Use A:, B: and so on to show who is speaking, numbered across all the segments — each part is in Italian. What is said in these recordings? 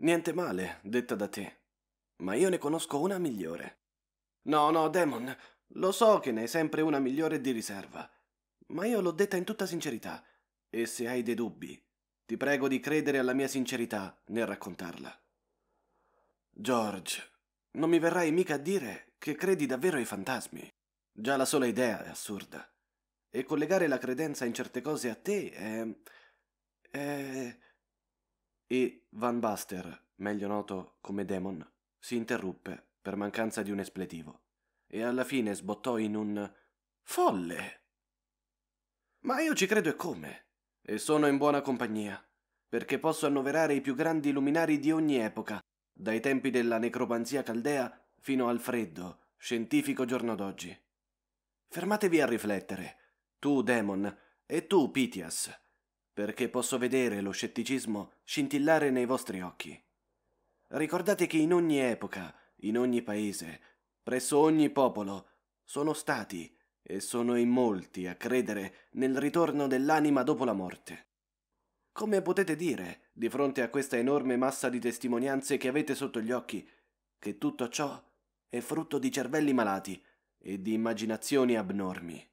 A: Niente male, detta da te. Ma io ne conosco una migliore. No, no, Demon, lo so che ne hai sempre una migliore di riserva. Ma io l'ho detta in tutta sincerità. E se hai dei dubbi, ti prego di credere alla mia sincerità nel raccontarla. George, non mi verrai mica a dire che credi davvero ai fantasmi. Già la sola idea è assurda. E collegare la credenza in certe cose a te è... è e Van Buster, meglio noto come Demon, si interruppe per mancanza di un espletivo e alla fine sbottò in un folle. Ma io ci credo e come, e sono in buona compagnia, perché posso annoverare i più grandi luminari di ogni epoca, dai tempi della necromanzia caldea fino al freddo, scientifico giorno d'oggi. Fermatevi a riflettere, tu Demon e tu Pityas perché posso vedere lo scetticismo scintillare nei vostri occhi. Ricordate che in ogni epoca, in ogni paese, presso ogni popolo, sono stati e sono in molti a credere nel ritorno dell'anima dopo la morte. Come potete dire, di fronte a questa enorme massa di testimonianze che avete sotto gli occhi, che tutto ciò è frutto di cervelli malati e di immaginazioni abnormi?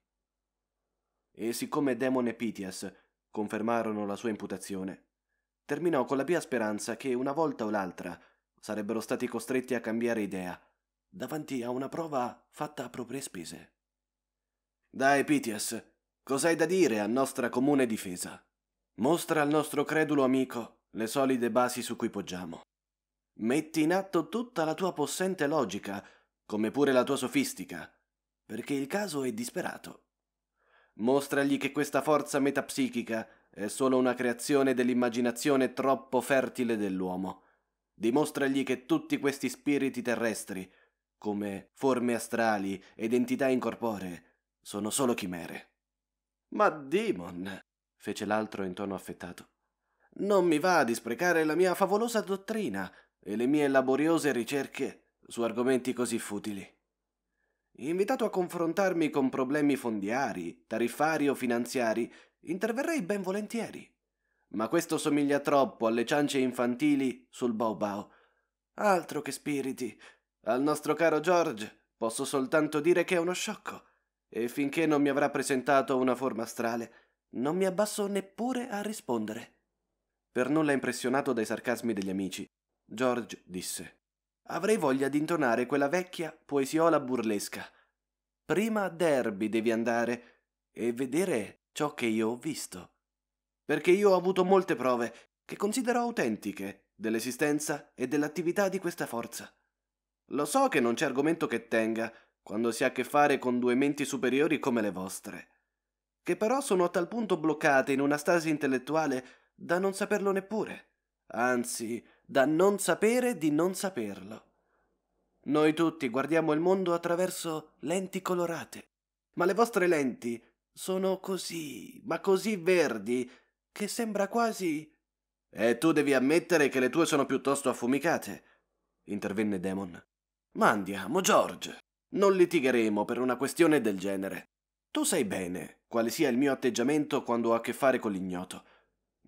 A: E siccome Demone Pityas confermarono la sua imputazione. Terminò con la pia speranza che una volta o l'altra sarebbero stati costretti a cambiare idea, davanti a una prova fatta a proprie spese. Dai, Pitias, cos'hai da dire a nostra comune difesa? Mostra al nostro credulo amico le solide basi su cui poggiamo. Metti in atto tutta la tua possente logica, come pure la tua sofistica, perché il caso è disperato. Mostragli che questa forza metapsichica è solo una creazione dell'immaginazione troppo fertile dell'uomo. Dimostragli che tutti questi spiriti terrestri, come forme astrali ed entità incorporee, sono solo chimere. Ma Demon, fece l'altro in tono affettato, non mi va di sprecare la mia favolosa dottrina e le mie laboriose ricerche su argomenti così futili. Invitato a confrontarmi con problemi fondiari, tariffari o finanziari, interverrei ben volentieri. Ma questo somiglia troppo alle ciance infantili sul Baobao. Altro che spiriti. Al nostro caro George posso soltanto dire che è uno sciocco. E finché non mi avrà presentato una forma astrale, non mi abbasso neppure a rispondere. Per nulla impressionato dai sarcasmi degli amici, George disse: avrei voglia di intonare quella vecchia poesiola burlesca. Prima a Derby devi andare e vedere ciò che io ho visto. Perché io ho avuto molte prove che considero autentiche dell'esistenza e dell'attività di questa forza. Lo so che non c'è argomento che tenga quando si ha a che fare con due menti superiori come le vostre, che però sono a tal punto bloccate in una stasi intellettuale da non saperlo neppure. Anzi, da non sapere di non saperlo. Noi tutti guardiamo il mondo attraverso lenti colorate, ma le vostre lenti sono così, ma così verdi, che sembra quasi... E tu devi ammettere che le tue sono piuttosto affumicate, intervenne Damon. Ma andiamo, George. Non litigheremo per una questione del genere. Tu sai bene quale sia il mio atteggiamento quando ho a che fare con l'ignoto.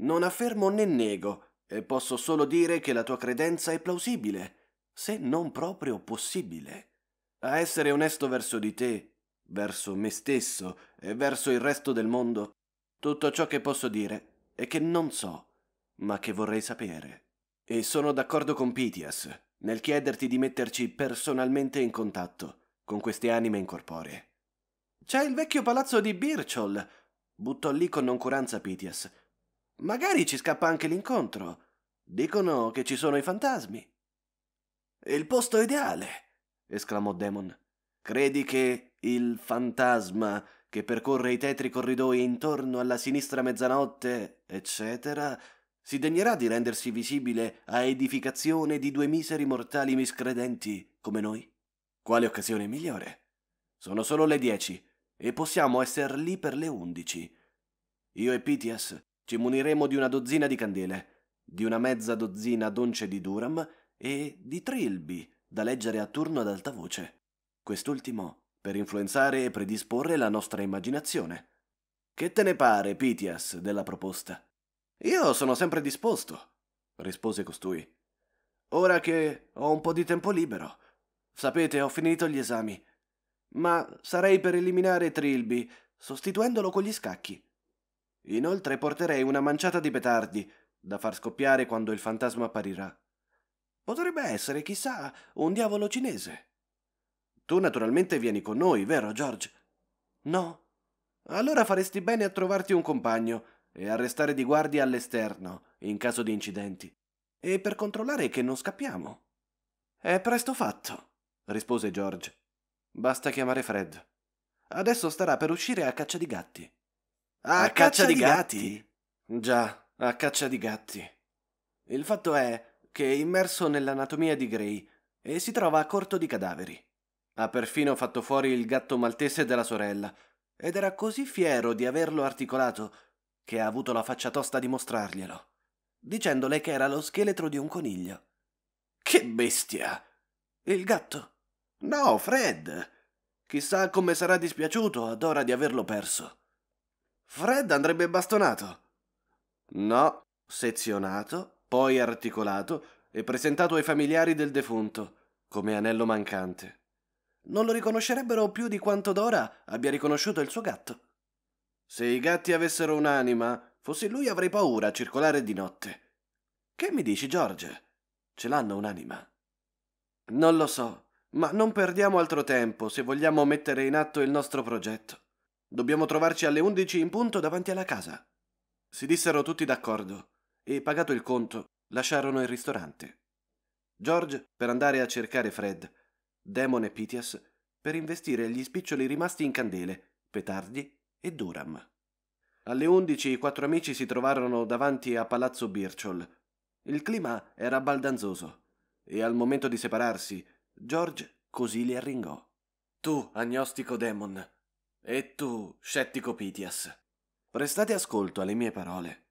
A: Non affermo né nego, e posso solo dire che la tua credenza è plausibile, se non proprio possibile. A essere onesto verso di te, verso me stesso e verso il resto del mondo, tutto ciò che posso dire è che non so, ma che vorrei sapere. E sono d'accordo con Pitias nel chiederti di metterci personalmente in contatto con queste anime incorporee. C'è il vecchio palazzo di Birchol, buttò lì con noncuranza Pitias, Magari ci scappa anche l'incontro. Dicono che ci sono i fantasmi. Il posto ideale, esclamò Demon. Credi che il fantasma che percorre i tetri corridoi intorno alla sinistra mezzanotte, eccetera, si degnerà di rendersi visibile a edificazione di due miseri mortali miscredenti come noi? Quale occasione migliore? Sono solo le dieci e possiamo essere lì per le undici. Io e Pityas ci muniremo di una dozzina di candele, di una mezza dozzina d'once di Durham e di Trilby, da leggere a turno ad alta voce. Quest'ultimo per influenzare e predisporre la nostra immaginazione. Che te ne pare, Pitias, della proposta? Io sono sempre disposto, rispose costui. Ora che ho un po' di tempo libero. Sapete, ho finito gli esami. Ma sarei per eliminare Trilby, sostituendolo con gli scacchi. Inoltre porterei una manciata di petardi, da far scoppiare quando il fantasma apparirà. Potrebbe essere, chissà, un diavolo cinese. Tu naturalmente vieni con noi, vero George? No. Allora faresti bene a trovarti un compagno e a restare di guardia all'esterno, in caso di incidenti, e per controllare che non scappiamo. È presto fatto, rispose George. Basta chiamare Fred. Adesso starà per uscire a caccia di gatti. A, caccia, caccia, di gatti? gatti? Già, a caccia di gatti. Il fatto è che è immerso nell'anatomia di Gray e eh, si trova a corto di cadaveri. Ha perfino fatto fuori il gatto maltese della sorella ed era così fiero di averlo articolato che ha avuto la faccia tosta di mostrarglielo, dicendole che era lo scheletro di un coniglio. Che bestia! Il gatto? No, Fred! Chissà come sarà dispiaciuto ad ora di averlo perso. Fred andrebbe bastonato. No, sezionato, poi articolato e presentato ai familiari del defunto, come anello mancante. Non lo riconoscerebbero più di quanto Dora abbia riconosciuto il suo gatto. Se i gatti avessero un'anima, fossi lui avrei paura a circolare di notte. Che mi dici, George? Ce l'hanno un'anima? Non lo so, ma non perdiamo altro tempo se vogliamo mettere in atto il nostro progetto. Dobbiamo trovarci alle undici in punto davanti alla casa. Si dissero tutti d'accordo e, pagato il conto, lasciarono il ristorante. George per andare a cercare Fred, Demon e Pityas per investire gli spiccioli rimasti in candele, petardi e Durham. Alle undici i quattro amici si trovarono davanti a Palazzo Birchall. Il clima era baldanzoso e al momento di separarsi, George così li arringò. Tu, agnostico demon, e tu, scettico Pitias, prestate ascolto alle mie parole.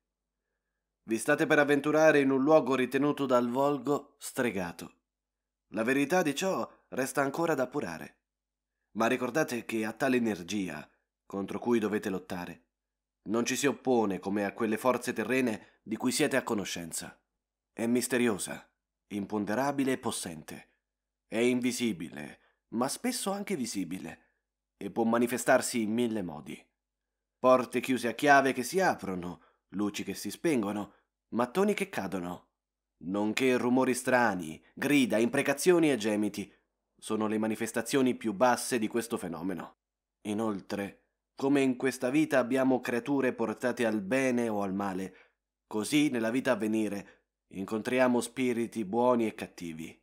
A: Vi state per avventurare in un luogo ritenuto dal volgo stregato. La verità di ciò resta ancora da appurare. Ma ricordate che a tale energia, contro cui dovete lottare, non ci si oppone come a quelle forze terrene di cui siete a conoscenza. È misteriosa, imponderabile e possente. È invisibile, ma spesso anche visibile e può manifestarsi in mille modi. Porte chiuse a chiave che si aprono, luci che si spengono, mattoni che cadono, nonché rumori strani, grida, imprecazioni e gemiti. Sono le manifestazioni più basse di questo fenomeno. Inoltre, come in questa vita abbiamo creature portate al bene o al male, così nella vita a venire incontriamo spiriti buoni e cattivi.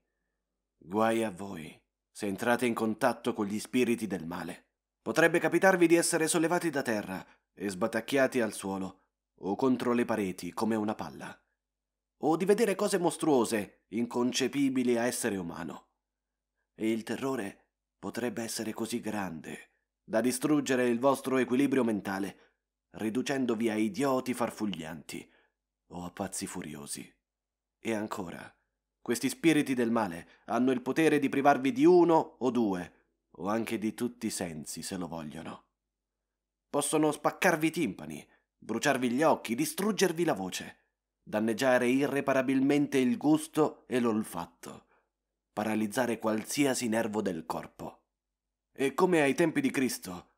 A: Guai a voi se entrate in contatto con gli spiriti del male. Potrebbe capitarvi di essere sollevati da terra e sbatacchiati al suolo o contro le pareti come una palla, o di vedere cose mostruose, inconcepibili a essere umano. E il terrore potrebbe essere così grande da distruggere il vostro equilibrio mentale, riducendovi a idioti farfuglianti o a pazzi furiosi. E ancora, questi spiriti del male hanno il potere di privarvi di uno o due o anche di tutti i sensi se lo vogliono. Possono spaccarvi i timpani, bruciarvi gli occhi, distruggervi la voce, danneggiare irreparabilmente il gusto e l'olfatto, paralizzare qualsiasi nervo del corpo. E come ai tempi di Cristo,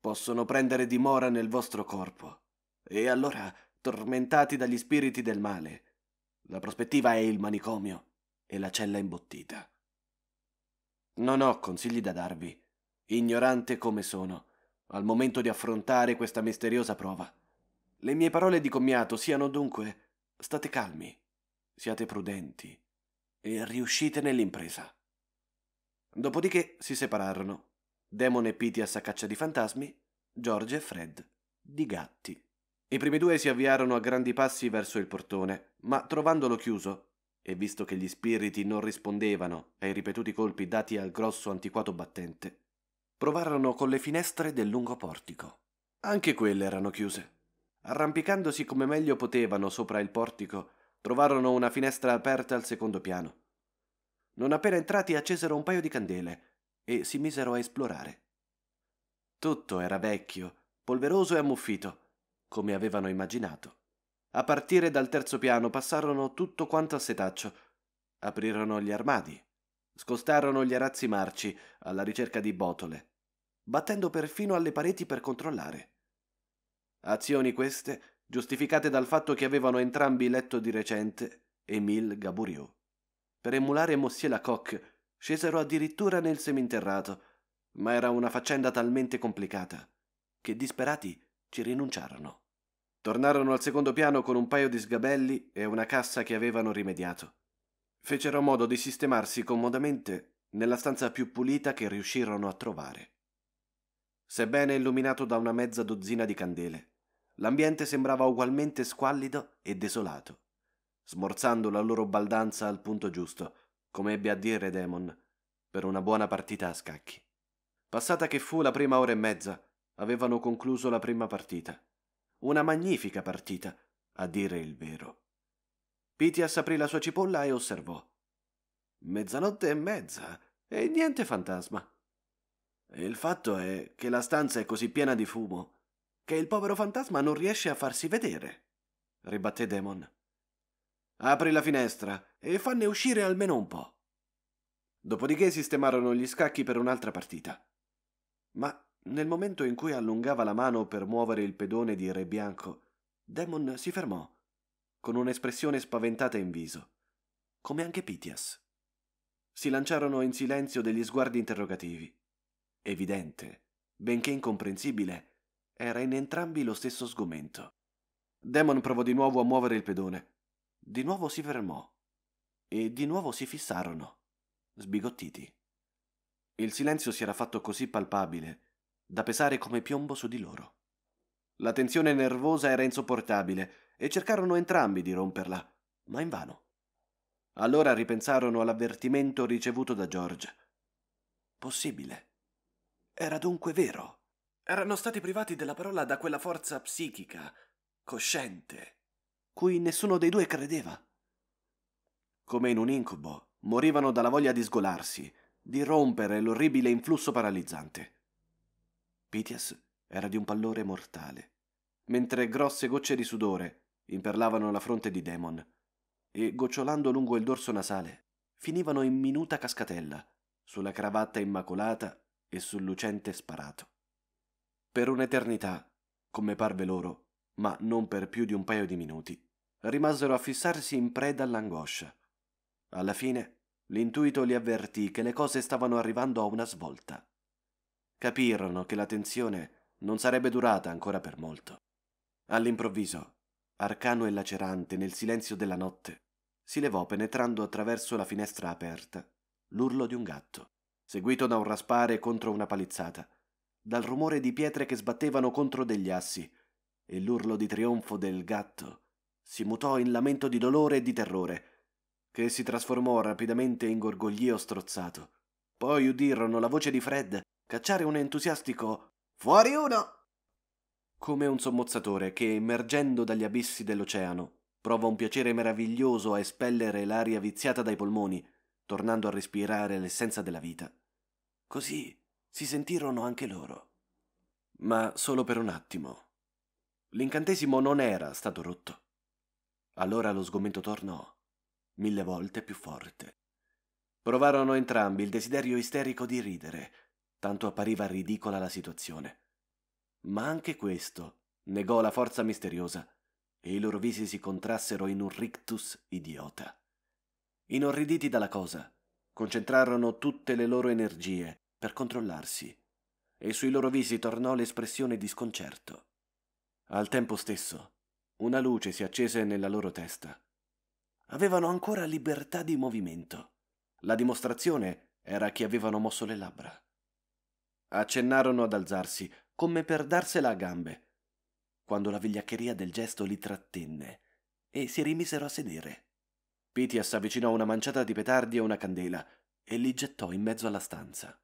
A: possono prendere dimora nel vostro corpo. E allora, tormentati dagli spiriti del male, la prospettiva è il manicomio e la cella imbottita. Non ho consigli da darvi, ignorante come sono, al momento di affrontare questa misteriosa prova. Le mie parole di commiato siano dunque state calmi, siate prudenti e riuscite nell'impresa. Dopodiché si separarono. Demone e Pitias a caccia di fantasmi, George e Fred di gatti. I primi due si avviarono a grandi passi verso il portone, ma trovandolo chiuso, e visto che gli spiriti non rispondevano ai ripetuti colpi dati al grosso antiquato battente, provarono con le finestre del lungo portico. Anche quelle erano chiuse. Arrampicandosi come meglio potevano sopra il portico, trovarono una finestra aperta al secondo piano. Non appena entrati accesero un paio di candele e si misero a esplorare. Tutto era vecchio, polveroso e ammuffito, come avevano immaginato. A partire dal terzo piano passarono tutto quanto a setaccio. Aprirono gli armadi. Scostarono gli arazzi marci alla ricerca di botole, battendo perfino alle pareti per controllare. Azioni queste giustificate dal fatto che avevano entrambi letto di recente Emile Gaboriau. Per emulare Monsieur Lacocque scesero addirittura nel seminterrato, ma era una faccenda talmente complicata che disperati ci rinunciarono. Tornarono al secondo piano con un paio di sgabelli e una cassa che avevano rimediato. Fecero modo di sistemarsi comodamente nella stanza più pulita che riuscirono a trovare. Sebbene illuminato da una mezza dozzina di candele, l'ambiente sembrava ugualmente squallido e desolato, smorzando la loro baldanza al punto giusto, come ebbe a dire Damon, per una buona partita a scacchi. Passata che fu la prima ora e mezza, avevano concluso la prima partita una magnifica partita, a dire il vero. Pitias aprì la sua cipolla e osservò. Mezzanotte e mezza, e niente fantasma. Il fatto è che la stanza è così piena di fumo che il povero fantasma non riesce a farsi vedere, ribatté Demon. Apri la finestra e fanne uscire almeno un po'. Dopodiché sistemarono gli scacchi per un'altra partita. Ma nel momento in cui allungava la mano per muovere il pedone di Re Bianco, Demon si fermò, con un'espressione spaventata in viso, come anche Pityas. Si lanciarono in silenzio degli sguardi interrogativi. Evidente, benché incomprensibile, era in entrambi lo stesso sgomento. Demon provò di nuovo a muovere il pedone. Di nuovo si fermò. E di nuovo si fissarono, sbigottiti. Il silenzio si era fatto così palpabile da pesare come piombo su di loro. La tensione nervosa era insopportabile e cercarono entrambi di romperla, ma invano. Allora ripensarono all'avvertimento ricevuto da George. Possibile. Era dunque vero. Erano stati privati della parola da quella forza psichica, cosciente, cui nessuno dei due credeva. Come in un incubo, morivano dalla voglia di sgolarsi, di rompere l'orribile influsso paralizzante. Pitias era di un pallore mortale, mentre grosse gocce di sudore imperlavano la fronte di Demon e, gocciolando lungo il dorso nasale, finivano in minuta cascatella sulla cravatta immacolata e sul lucente sparato. Per un'eternità, come parve loro, ma non per più di un paio di minuti, rimasero a fissarsi in preda all'angoscia. Alla fine, l'intuito li avvertì che le cose stavano arrivando a una svolta capirono che la tensione non sarebbe durata ancora per molto. All'improvviso, arcano e lacerante nel silenzio della notte, si levò penetrando attraverso la finestra aperta l'urlo di un gatto, seguito da un raspare contro una palizzata, dal rumore di pietre che sbattevano contro degli assi, e l'urlo di trionfo del gatto si mutò in lamento di dolore e di terrore, che si trasformò rapidamente in gorgoglio strozzato. Poi udirono la voce di Fred cacciare un entusiastico Fuori uno! Come un sommozzatore che, emergendo dagli abissi dell'oceano, prova un piacere meraviglioso a espellere l'aria viziata dai polmoni, tornando a respirare l'essenza della vita. Così si sentirono anche loro. Ma solo per un attimo. L'incantesimo non era stato rotto. Allora lo sgomento tornò, mille volte più forte. Provarono entrambi il desiderio isterico di ridere, tanto appariva ridicola la situazione. Ma anche questo negò la forza misteriosa e i loro visi si contrassero in un rictus idiota. Inorriditi dalla cosa, concentrarono tutte le loro energie per controllarsi e sui loro visi tornò l'espressione di sconcerto. Al tempo stesso, una luce si accese nella loro testa. Avevano ancora libertà di movimento. La dimostrazione era che avevano mosso le labbra accennarono ad alzarsi, come per darsela a gambe, quando la vigliaccheria del gesto li trattenne e si rimisero a sedere. Pitias avvicinò una manciata di petardi e una candela e li gettò in mezzo alla stanza.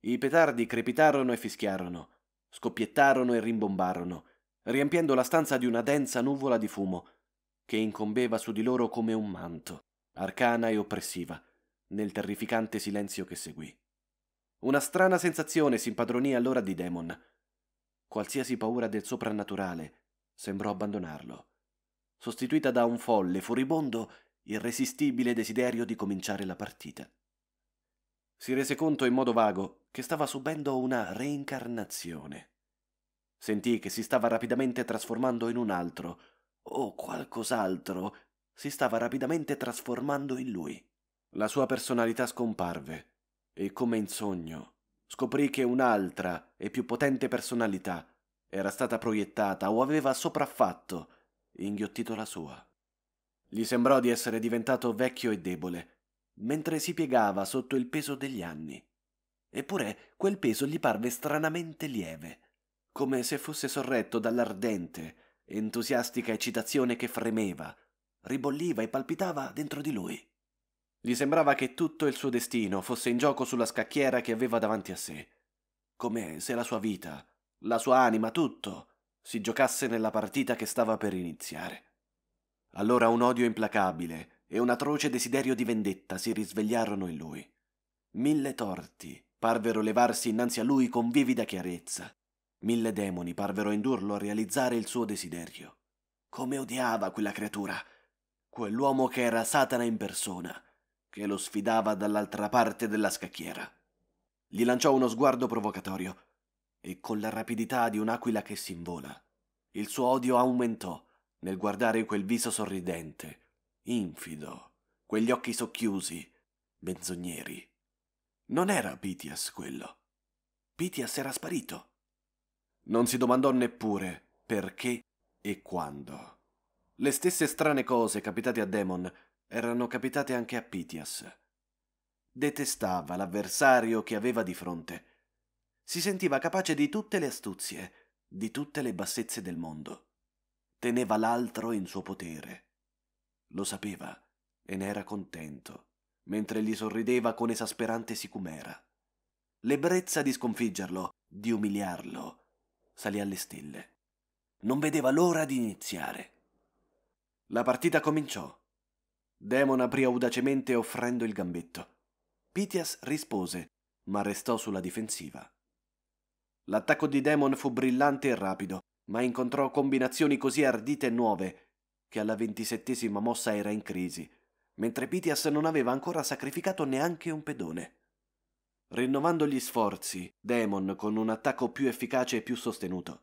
A: I petardi crepitarono e fischiarono, scoppiettarono e rimbombarono, riempiendo la stanza di una densa nuvola di fumo che incombeva su di loro come un manto, arcana e oppressiva, nel terrificante silenzio che seguì. Una strana sensazione si impadronì allora di Demon. Qualsiasi paura del soprannaturale sembrò abbandonarlo, sostituita da un folle, furibondo, irresistibile desiderio di cominciare la partita. Si rese conto in modo vago che stava subendo una reincarnazione. Sentì che si stava rapidamente trasformando in un altro, o qualcos'altro si stava rapidamente trasformando in lui. La sua personalità scomparve e come in sogno scoprì che un'altra e più potente personalità era stata proiettata o aveva sopraffatto e inghiottito la sua. Gli sembrò di essere diventato vecchio e debole, mentre si piegava sotto il peso degli anni. Eppure quel peso gli parve stranamente lieve, come se fosse sorretto dall'ardente, entusiastica eccitazione che fremeva, ribolliva e palpitava dentro di lui. Gli sembrava che tutto il suo destino fosse in gioco sulla scacchiera che aveva davanti a sé, come se la sua vita, la sua anima, tutto, si giocasse nella partita che stava per iniziare. Allora un odio implacabile e un atroce desiderio di vendetta si risvegliarono in lui. Mille torti parvero levarsi innanzi a lui con vivida chiarezza. Mille demoni parvero indurlo a realizzare il suo desiderio. Come odiava quella creatura, quell'uomo che era Satana in persona che lo sfidava dall'altra parte della scacchiera. Gli lanciò uno sguardo provocatorio e con la rapidità di un'aquila che si invola, il suo odio aumentò nel guardare quel viso sorridente, infido, quegli occhi socchiusi, menzogneri. Non era Pitias quello. Pitias era sparito. Non si domandò neppure perché e quando. Le stesse strane cose capitate a Demon erano capitate anche a Pitias. Detestava l'avversario che aveva di fronte. Si sentiva capace di tutte le astuzie, di tutte le bassezze del mondo. Teneva l'altro in suo potere. Lo sapeva e ne era contento, mentre gli sorrideva con esasperante sicumera. L'ebbrezza di sconfiggerlo, di umiliarlo, salì alle stelle. Non vedeva l'ora di iniziare. La partita cominciò Demon aprì audacemente offrendo il gambetto. Pitias rispose, ma restò sulla difensiva. L'attacco di Demon fu brillante e rapido, ma incontrò combinazioni così ardite e nuove che alla ventisettesima mossa era in crisi, mentre Pitias non aveva ancora sacrificato neanche un pedone. Rinnovando gli sforzi, Demon, con un attacco più efficace e più sostenuto,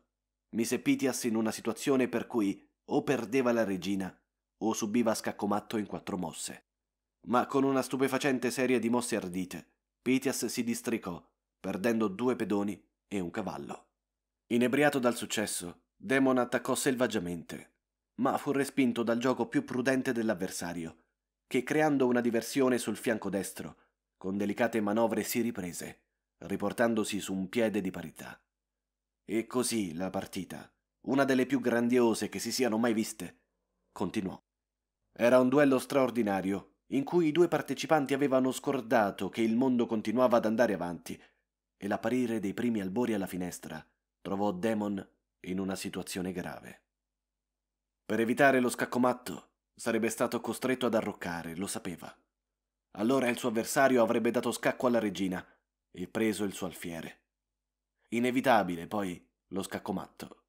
A: mise Pitias in una situazione per cui o perdeva la regina o subiva scaccomatto in quattro mosse. Ma con una stupefacente serie di mosse ardite, Pitias si districò, perdendo due pedoni e un cavallo. Inebriato dal successo, Demon attaccò selvaggiamente, ma fu respinto dal gioco più prudente dell'avversario, che creando una diversione sul fianco destro, con delicate manovre si riprese, riportandosi su un piede di parità. E così la partita, una delle più grandiose che si siano mai viste, continuò. Era un duello straordinario, in cui i due partecipanti avevano scordato che il mondo continuava ad andare avanti, e l'apparire dei primi albori alla finestra trovò Damon in una situazione grave. Per evitare lo scaccomatto, sarebbe stato costretto ad arroccare, lo sapeva. Allora il suo avversario avrebbe dato scacco alla regina e preso il suo alfiere. Inevitabile, poi, lo scaccomatto.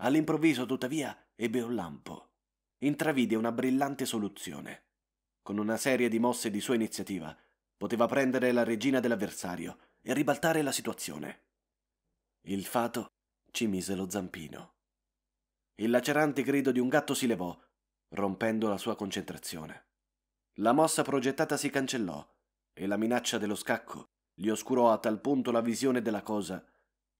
A: All'improvviso, tuttavia, ebbe un lampo intravide una brillante soluzione. Con una serie di mosse di sua iniziativa, poteva prendere la regina dell'avversario e ribaltare la situazione. Il fato ci mise lo zampino. Il lacerante grido di un gatto si levò, rompendo la sua concentrazione. La mossa progettata si cancellò e la minaccia dello scacco gli oscurò a tal punto la visione della cosa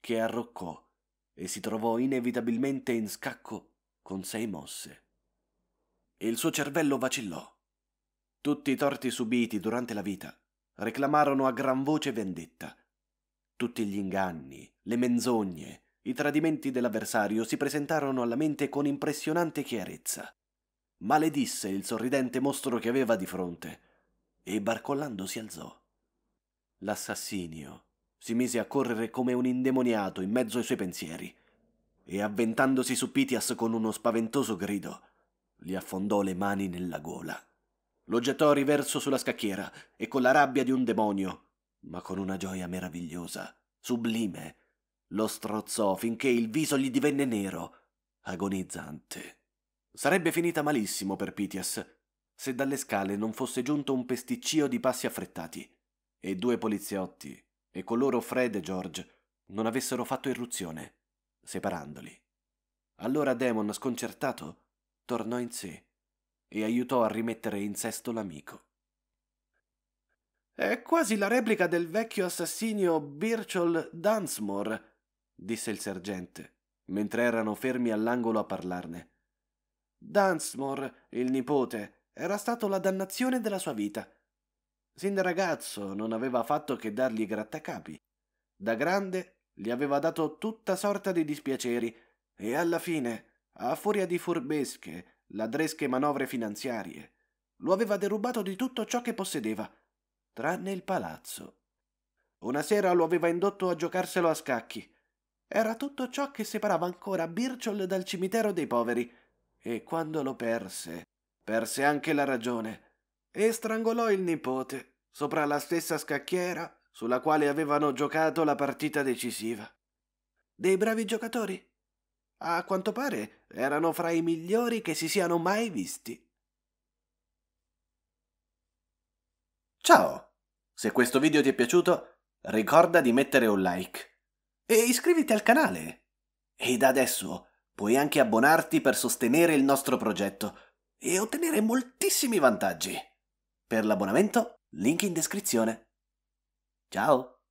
A: che arroccò e si trovò inevitabilmente in scacco con sei mosse e il suo cervello vacillò. Tutti i torti subiti durante la vita reclamarono a gran voce vendetta. Tutti gli inganni, le menzogne, i tradimenti dell'avversario si presentarono alla mente con impressionante chiarezza. Maledisse il sorridente mostro che aveva di fronte e barcollando si alzò. L'assassinio si mise a correre come un indemoniato in mezzo ai suoi pensieri e avventandosi su Pitias con uno spaventoso grido, gli affondò le mani nella gola. Lo gettò riverso sulla scacchiera e con la rabbia di un demonio, ma con una gioia meravigliosa, sublime, lo strozzò finché il viso gli divenne nero, agonizzante. Sarebbe finita malissimo per Pitias se dalle scale non fosse giunto un pesticcio di passi affrettati e due poliziotti e con loro Fred e George non avessero fatto irruzione, separandoli. Allora Damon, sconcertato, tornò in sé e aiutò a rimettere in sesto l'amico. È quasi la replica del vecchio assassino Birchall Dunsmore, disse il sergente, mentre erano fermi all'angolo a parlarne. Dunsmore, il nipote, era stato la dannazione della sua vita. Sin da ragazzo non aveva fatto che dargli grattacapi. Da grande gli aveva dato tutta sorta di dispiaceri e alla fine a furia di furbesche, ladresche manovre finanziarie. Lo aveva derubato di tutto ciò che possedeva, tranne il palazzo. Una sera lo aveva indotto a giocarselo a scacchi. Era tutto ciò che separava ancora Birchall dal cimitero dei poveri. E quando lo perse, perse anche la ragione e strangolò il nipote sopra la stessa scacchiera sulla quale avevano giocato la partita decisiva. Dei bravi giocatori a quanto pare erano fra i migliori che si siano mai visti. Ciao! Se questo video ti è piaciuto, ricorda di mettere un like e iscriviti al canale. E da adesso puoi anche abbonarti per sostenere il nostro progetto e ottenere moltissimi vantaggi. Per l'abbonamento, link in descrizione. Ciao!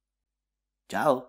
A: Ciao!